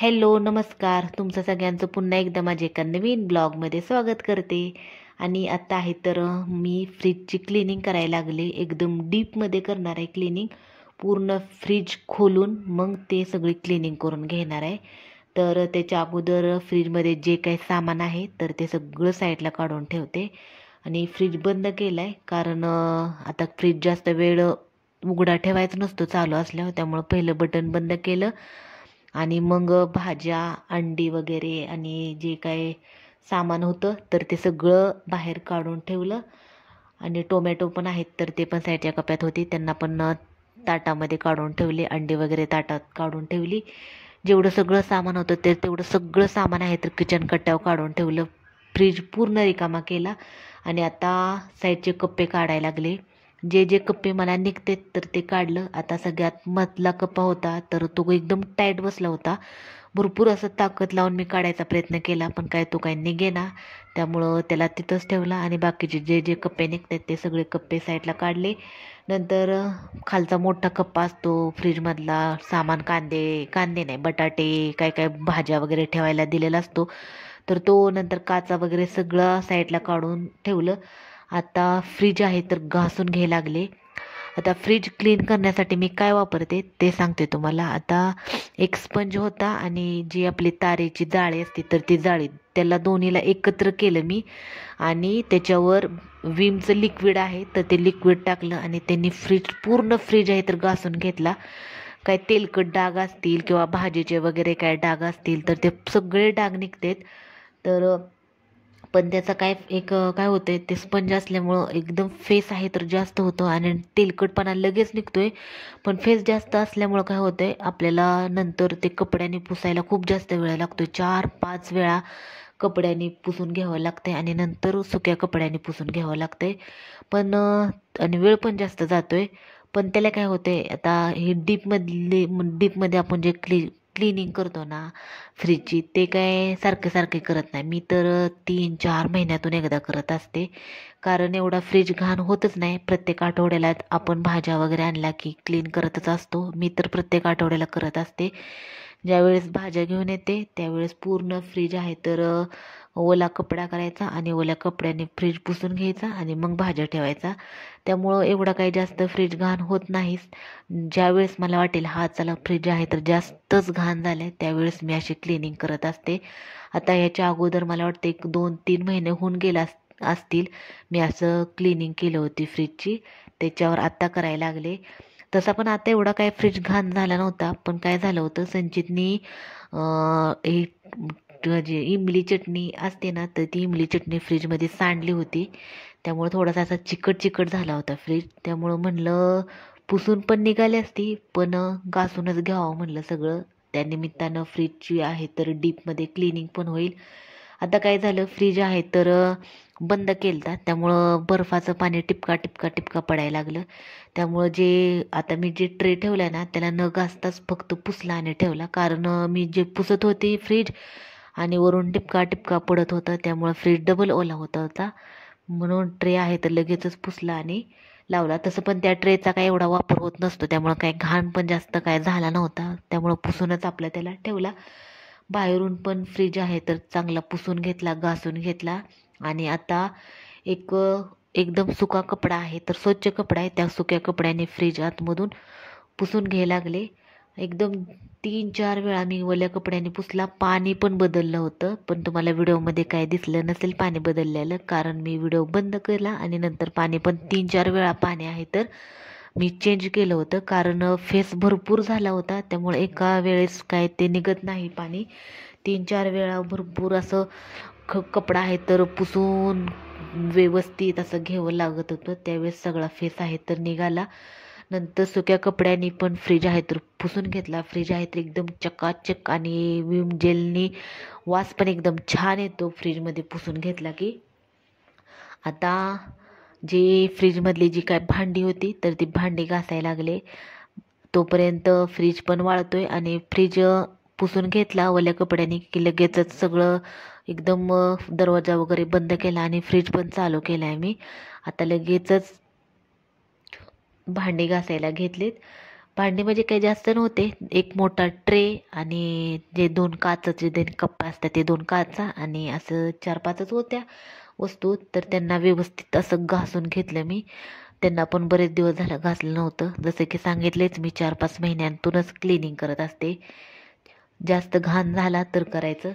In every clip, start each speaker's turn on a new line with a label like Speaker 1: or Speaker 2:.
Speaker 1: hello नमस्कार तुमचं सगळ्यांचं पुन्हा एकदा माझे एका नवीन ब्लॉगमध्ये स्वागत करते आणि आत्ता आहे तर मी फ्रीजची क्लिनिंग करायला लागले एकदम डीपमध्ये करणार आहे क्लिनिंग पूर्ण फ्रीज खोलून मग ते सगळी क्लिनिंग करून घेणार आहे तर त्याच्या अगोदर फ्रीजमध्ये जे काही सामान आहे तर ते सगळं साईडला काढून ठेवते आणि फ्रीज बंद केलं आहे कारण आता फ्रीज जास्त वेळ उघडा ठेवायचा नसतो चालू असल्यावर त्यामुळं पहिलं बटन बंद केलं आणि मग भाज्या अंडी वगैरे आणि जे काय सामान होतं तर ते सगळं बाहेर काढून ठेवलं आणि टोमॅटो पण आहेत तर ते पण साईडच्या कप्यात होते त्यांना पण ताटामध्ये काढून ठेवले अंडी वगैरे ताटात काढून ठेवली जेवढं सगळं सामान होतं ते तेवढं सगळं सामान आहे तर किचन कट्ट्यावर काढून ठेवलं फ्रीज पूर्ण रिकामा केला आणि आता साईडचे कप्पे काढायला लागले जे जे कप्पे मला निघते तर ते काढलं आता सगळ्यात मधला कप्पा होता तर तो एकदम टाईट बसला होता भरपूर असं ताकद लावून मी काढायचा प्रयत्न केला पण काय तो काही निघेना त्यामुळं त्याला तिथंच ठेवला आणि बाकीचे जे जे कप्पे निघतात ते सगळे कप्पे साईडला काढले नंतर खालचा मोठा कप्पा असतो फ्रीजमधला सामान कांदे कांदे नाही बटाटे काय काय भाज्या वगैरे ठेवायला दिलेला असतो तर तो नंतर काचा वगैरे सगळं साईडला काढून ठेवलं आता फ्रीज आहे तर घासून घ्याय लागले आता फ्रीज क्लीन करण्यासाठी मी काय वापरते ते सांगते तुम्हाला आता एक स्पंज होता आणि जी आपली तारेची जाळी असते तर ती जाळी त्याला दोन्हीला एकत्र केलं मी आणि त्याच्यावर विमचं लिक्विड आहे तर ते लिक्विड टाकलं आणि त्यांनी फ्रीज पूर्ण फ्रीज आहे तर घासून घेतला काय तेलकट डाग असतील किंवा भाजीचे वगैरे काय डाग असतील तर ते सगळे डाग निघतात तर पण त्याचा काय एक काय होतंय ते स्पंज असल्यामुळं एकदम फेस आहे तर जास्त होतं आणि तेलकटपणा लगेच निघतो आहे पण फेस जास्त असल्यामुळं काय होतं आहे आपल्याला नंतर ते कपड्याने पुसायला खूप जास्त वेळ लागतो चार पाच वेळा कपड्याने पुसून घ्यावं लागतं आणि नंतर सुक्या कपड्याने पुसून घ्यावं लागतं आहे पण आणि वेळ पण जास्त जातो आहे पण त्याला काय होतं आहे आता हे डीपमधले डीपमध्ये आपण जे क्ली क्लिनिंग करतो ना फ्रीजची ते काय सारखे सारखे करत नाही मी तर तीन चार महिन्यातून एकदा करत असते कारण एवढा फ्रीज घाण होतच नाही प्रत्येक आठवड्याला आपण भाज्या वगैरे आणला की क्लीन करतच असतो मी तर प्रत्येक आठवड्याला करत असते ज्यावेळेस भाज्या घेऊन येते त्यावेळेस पूर्ण फ्रीज आहे तर ओला कपडा करायचा आणि ओल्या कपड्याने फ्रीज पुसून घ्यायचा आणि मग भाज्या ठेवायचा त्यामुळं एवढा काही जास्त फ्रीज घाण होत नाहीस ज्यावेळेस मला वाटेल हा चला फ्रीज आहे तर जास्तच घाण झालं आहे त्यावेळेस मी अशी क्लिनिंग करत असते आता याच्या अगोदर मला वाटते एक दोन तीन महिने होऊन गेला असतील मी असं क्लिनिंग केलं होती फ्रीजची त्याच्यावर आत्ता करायला लागले तसा पण आता एवढा काय फ्रीज घाण झाला नव्हता पण काय झालं होतं संचितनी जी म्हणजे इमली चटणी असते ना तर ती इमली चटणी फ्रीजमध्ये सांडली होती त्यामुळं थोडासा असा चिकट चिकट झाला होता फ्रीज त्यामुळं म्हणलं पुसून पण निघाली असती पण घासूनच घ्यावं म्हणलं सगळं त्यानिमित्तानं फ्रीजची आहे तर डीपमध्ये क्लिनिंग पण होईल आता काय झालं फ्रीज आहे तर बंद केलता त्यामुळं बर्फाचं पाणी टिपका टिपका टिपका पडायला लागलं त्यामुळं जे आता मी जे ट्रे ठेवला ना त्याला न घासताच फक्त पुसला आणि ठेवला कारण मी जे पुसत होती फ्रीज आणि वरून टिपका टिपका पडत होता त्यामुळं फ्रीज डबल ओला होता होता म्हणून ट्रे आहे तर लगेचच पुसला आणि लावला तसं पण त्या ट्रेचा काय एवढा वापर होत नसतो त्यामुळं काही घाण पण जास्त काय झाला नव्हता त्यामुळं पुसूनच आपलं त्याला ठेवला बाहेरून पण फ्रीज आहे तर चांगला पुसून घेतला घासून घेतला आणि आता एक एकदम सुका कपडा आहे तर स्वच्छ कपडा आहे त्या सुक्या कपड्याने फ्रीज आतमधून पुसून घ्यायला लागले एकदम तीन चार वेळा मी ओल्या कपड्याने पुसला पाणी पण बदललं होतं पण तुम्हाला व्हिडिओमध्ये काय दिसलं नसेल पाणी बदललेलं कारण मी व्हिडिओ बंद केला आणि नंतर पाणी पण तीन चार वेळा पाणी आहे तर मी चेंज केलं होतं कारण फेस भरपूर झाला होता त्यामुळे एका वेळेस काय ते निघत नाही पाणी तीन चार वेळा भरपूर असं ख कपडा आहे तर पुसून व्यवस्थित असं घ्यावं लागत होतं त्यावेळेस सगळा फेस आहे तर निघाला नंतर सुक्या कपड्यांनी पण फ्रीज आहे तर पुसून घेतला फ्रीज आहे तर एकदम चकाचक आणि विम जेलनी वास पण एकदम छान येतो फ्रीजमध्ये पुसून घेतला की आता जी फ्रीजमधली जी काय भांडी होती तर ती भांडी घासायला लागले तोपर्यंत फ्रीज पण वाळतो आहे आणि फ्रीज पुसून घेतला ओल्या कपड्याने की लगेचच सगळं एकदम दरवाजा वगैरे बंद केला आणि फ्रीज पण चालू केला आहे मी आता लगेचच भांडी घासायला घेतलीत भांडी म्हणजे काही जास्त नव्हते एक मोठा ट्रे आणि जे दोन काचाचे जे कप्पा असतात ते दोन काचा आणि असं चार पाचच होत्या वस्तू तर त्यांना व्यवस्थित असं घासून घेतलं मी त्यांना पण बरेच दिवस झालं घासलं नव्हतं जसं की सांगितलेच मी चार पाच महिन्यांतूनच क्लिनिंग करत असते जास्त घाण झाला तर करायचं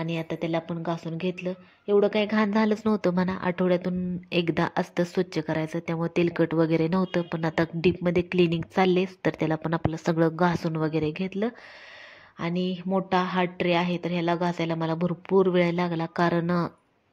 Speaker 1: आणि आता त्याला पण घासून घेतलं एवढं काही घाण झालंच नव्हतं म्हणा आठवड्यातून एकदा असतं स्वच्छ करायचं त्यामुळे तेलकट वगैरे नव्हतं पण आता डीपमध्ये क्लिनिंग चाललेच तर त्याला पण आपलं सगळं घासून वगैरे घेतलं आणि मोठा हा ट्रे आहे तर ह्याला घासायला मला भरपूर वेळ लागला कारण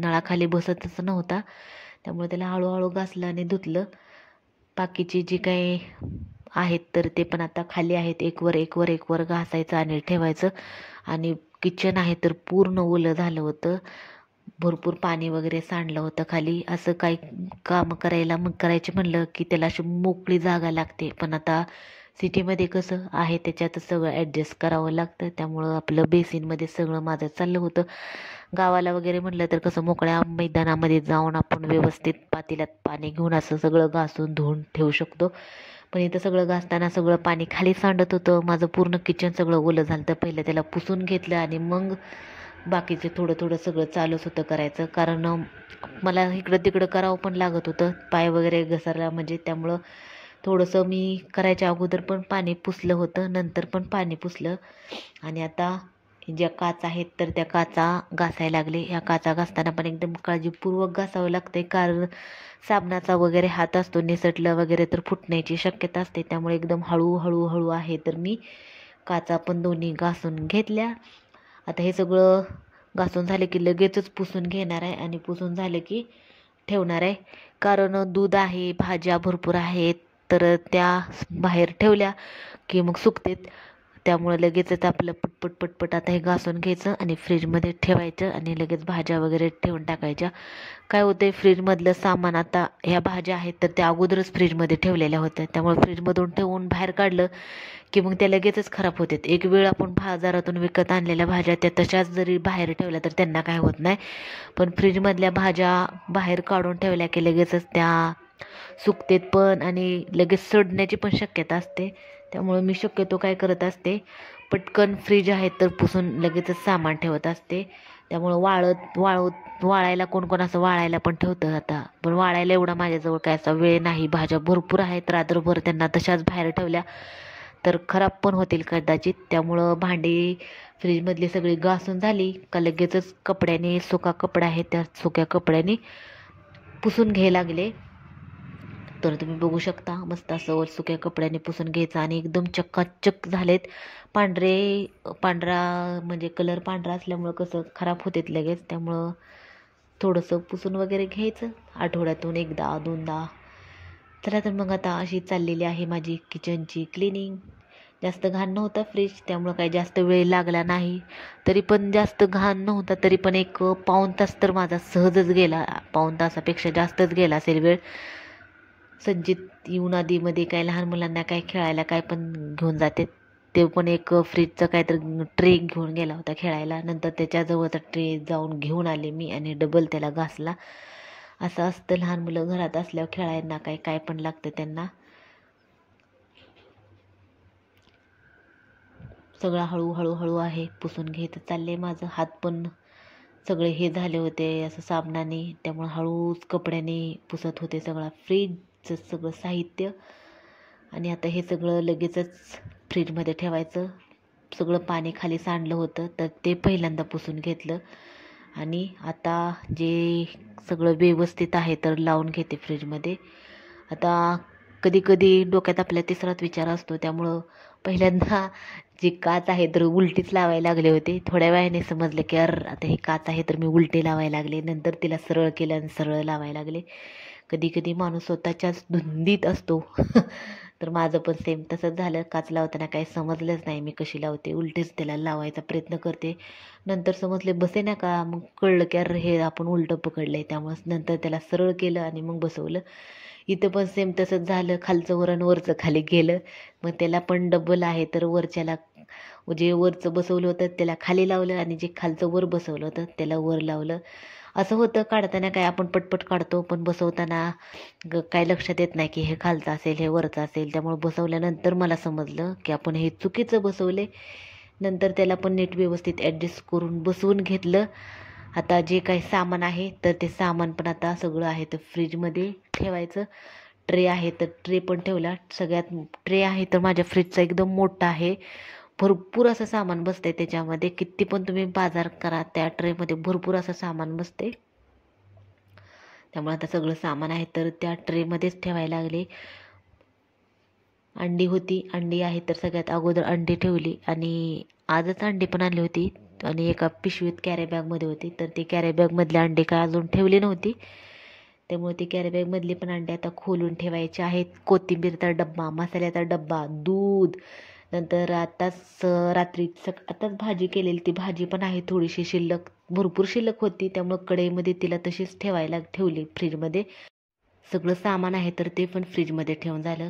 Speaker 1: नळाखाली बसतच नव्हता त्यामुळे त्याला हळूहळू घासलं आणि धुतलं बाकीची जी काही आहेत तर ते पण आता खाली आहेत एकवर एकवर एकवर घासायचं आणि ठेवायचं आणि किचन आहे तर पूर्ण ओलं झालं होतं भरपूर पाणी वगैरे सांडलं होतं खाली असं काही काम करायला मग करायचे म्हणलं की त्याला अशी मोकळी जागा लागते पण आता सिटीमध्ये कसं आहे त्याच्यात सगळं ॲडजस्ट करावं लागतं त्यामुळं आपलं बेसिनमध्ये सगळं माझं चाललं होतं गावाला वगैरे म्हटलं तर कसं मोकळ्या मैदानामध्ये जाऊन आपण व्यवस्थित पातेल्यात पाणी घेऊन असं सगळं घासून धुवून ठेवू शकतो पण इथं सगळं घासताना सगळं पाणी खाली सांडत होतं माझं पूर्ण किचन सगळं ओलं झालं तर पहिलं त्याला पुसून घेतलं आणि मग बाकीचं थोडं थोडं सगळं चालूच होतं करायचं कारण मला इकडं तिकडं करावं पण लागत होतं पाय वगैरे घसरला म्हणजे त्यामुळं थोडंसं मी करायच्या अगोदर पण पाणी पुसलं होतं नंतर पण पाणी पुसलं आणि आता ज्या काचा आहेत तर त्या काचा घासायला लागले ह्या काचा घासताना पण एकदम काळजीपूर्वक घासावं लागते कारण साबणाचा वगैरे हात असतो निसटलं वगैरे तर फुटण्याची शक्यता असते त्यामुळे एकदम हळूहळू हळू आहे तर मी काचा पण दोन्ही घासून घेतल्या आता हे सगळं घासून झालं की लगेचच पुसून घेणार आहे आणि पुसून झालं की ठेवणार आहे कारण दूध आहे भाज्या भरपूर आहेत तर त्या बाहेर ठेवल्या की मग सुकतेत त्यामुळं लगेचच आपलं पटपट पटपट आता हे घासून घ्यायचं आणि फ्रीजमध्ये ठेवायचं आणि लगेच भाज्या वगैरे ठेवून टाकायच्या काय होते फ्रीजमधलं सामान आता ह्या भाज्या आहेत तर त्या अगोदरच फ्रीजमध्ये ठेवलेल्या होत्या त्यामुळे फ्रीजमधून ठेवून बाहेर काढलं की मग त्या लगेचच खराब होतात एक वेळ आपण बाजारातून विकत आणलेल्या भाज्या त्या तशाच जरी बाहेर ठेवल्या तर त्यांना काय होत नाही पण फ्रीजमधल्या भाज्या बाहेर काढून ठेवल्या की लगेचच त्या सुकतेत पण आणि लगेच सडण्याची पण शक्यता असते त्यामुळे मी शक्यतो काय करत असते पटकन फ्रीज आहेत तर पुसून लगेचच सामान ठेवत असते त्यामुळं वाळत वाळत वाळायला कोण कोण असं वाळायला पण ठेवतं आता पण वाळायला एवढा माझ्याजवळ काय असा वेळ नाही भाज्या भरपूर आहेत रात्रभर त्यांना तशाच बाहेर ठेवल्या तर खराब पण होतील कदाचित त्यामुळं भांडी फ्रीजमधली सगळी घासून झाली का लगेचच कपड्याने सुका कपडा आहे त्या सुक्या कपड्याने पुसून घ्याय लागले तर तुम्ही बघू शकता मस्त असं सुक्या कपड्याने पुसून घ्यायचं आणि एकदम चक्काचक झालेत पांढरे पांढरा म्हणजे कलर पांढरा असल्यामुळं कसं खराब होतेत लगेच त्यामुळं थोडंसं पुसून वगैरे घ्यायचं आठवड्यातून एकदा दोनदा चला तर मग आता अशी चाललेली आहे माझी किचनची क्लिनिंग जास्त घाण नव्हता फ्रीज त्यामुळं काही जास्त वेळ लागला नाही तरी पण जास्त घाण नव्हता तरी पण एक पाऊण तास तर माझा सहजच गेला पाऊण तासापेक्षा जास्तच गेला असेल वेळ सज्जित येऊन आधीमध्ये काय लहान मुलांना काय खेळायला काय पण घेऊन जाते ते पण एक फ्रीजचं काहीतरी ट्रे घेऊन गेला होता खेळायला नंतर त्याच्याजवळचा ट्रे जाऊन घेऊन आले मी आणि डबल त्याला घासला असं असतं लहान मुलं घरात असल्यावर खेळायला काय काय पण लागतं त्यांना सगळा हळूहळू हळू आहे पुसून घेत चालले माझं हात पण सगळे हे झाले होते असं साबणाने त्यामुळे हळूच कपड्याने पुसत होते सगळा फ्रीजचं सगळं साहित्य आणि आता हे सगळं लगेचच फ्रीजमध्ये ठेवायचं सगळं पाणी खाली सांडलं होतं तर ते पहिल्यांदा पुसून घेतलं आणि आता जे सगळं व्यवस्थित आहे तर लावून घेते फ्रीजमध्ये आता कधी कधी डोक्यात आपल्या तिसराच विचार असतो त्यामुळं पहिल्यांदा जी काच आहे तर उलटीच लावायला लागले होते थोड्या वेळाने समजले की अर आता हे काच आहे तर मी उलटे लावायला लागले नंतर तिला सरळ केलं आणि सरळ लावायला लागले कधी कधी माणूस स्वतःच्याच धुंदीत असतो तर माझं पण सेम तसंच झालं काच लावताना काही समजलंच नाही मी कशी लावते उलटेच त्याला लावायचा प्रयत्न करते नंतर समजले बसे ना का मग कळलं की अर हे आपण उलटं पकडलं आहे त्यामुळं नंतर त्याला सरळ केलं आणि मग बसवलं इथं पण सेम तसंच झालं खालचं वरण वरचं खाली गेलं मग त्याला पण डबल आहे तर वरच्याला जे वरचं बसवलं होतं त्याला खाली लावलं आणि जे खालचं वर बसवलं होतं त्याला वर लावलं असं होतं काढताना काय आपण पटपट काढतो पण बसवताना काय लक्षात येत नाही की हे खालचं असेल हे वरचं असेल त्यामुळे बसवल्यानंतर मला समजलं की आपण हे चुकीचं बसवले नंतर त्याला पण नीट व्यवस्थित ॲडजस्ट करून बसवून घेतलं आता जे काही सामान आहे तर ते सामान पण आता सगळं आहे तर फ्रीजमध्ये ठेवायचं ट्रे आहे तर ट्रे पण ठेवला सगळ्यात ट्रे आहे तर माझ्या फ्रीजचा एकदम मोठा आहे भरपूर असं सामान बसते त्याच्यामध्ये किती पण तुम्ही बाजार करा त्या ट्रेमध्ये भरपूर असं सामान बसते त्यामुळे आता सगळं सामान आहे तर त्या ट्रेमध्येच ठेवायला लागले अंडी होती अंडी आहे तर सगळ्यात अगोदर अंडी ठेवली आणि आजच अंडी पण आली होती आणि एका पिशवीत बॅगमध्ये होती तर ती कॅरीबॅगमधले अंडे काय अजून ठेवली नव्हती त्यामुळे ती कॅरीबॅगमधली पण अंडे आता खोलून ठेवायचे आहेत कोथिंबीरचा डब्बा मसाल्याचा डब्बा दूध नंतर आताच रात्री सक आताच भाजी केलेली ती भाजी पण आहे थोडीशी शिल्लक भरपूर शिल्लक होती त्यामुळं कढईमध्ये तिला तशीच ठेवायला ठेवली फ्रीजमध्ये सगळं सामान आहे तर ते पण फ्रीजमध्ये ठेवून झालं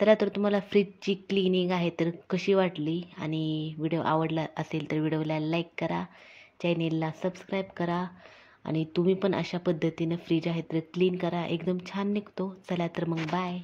Speaker 1: चला तर तुम्हाला फ्रीजची क्लिनिंग आहे तर कशी वाटली आणि व्हिडिओ आवडला असेल तर व्हिडिओला लाईक करा चॅनेलला सबस्क्राईब करा आणि तुम्ही पण अशा पद्धतीनं फ्रीज आहे तर क्लीन करा एकदम छान निघतो चला तर मग बाय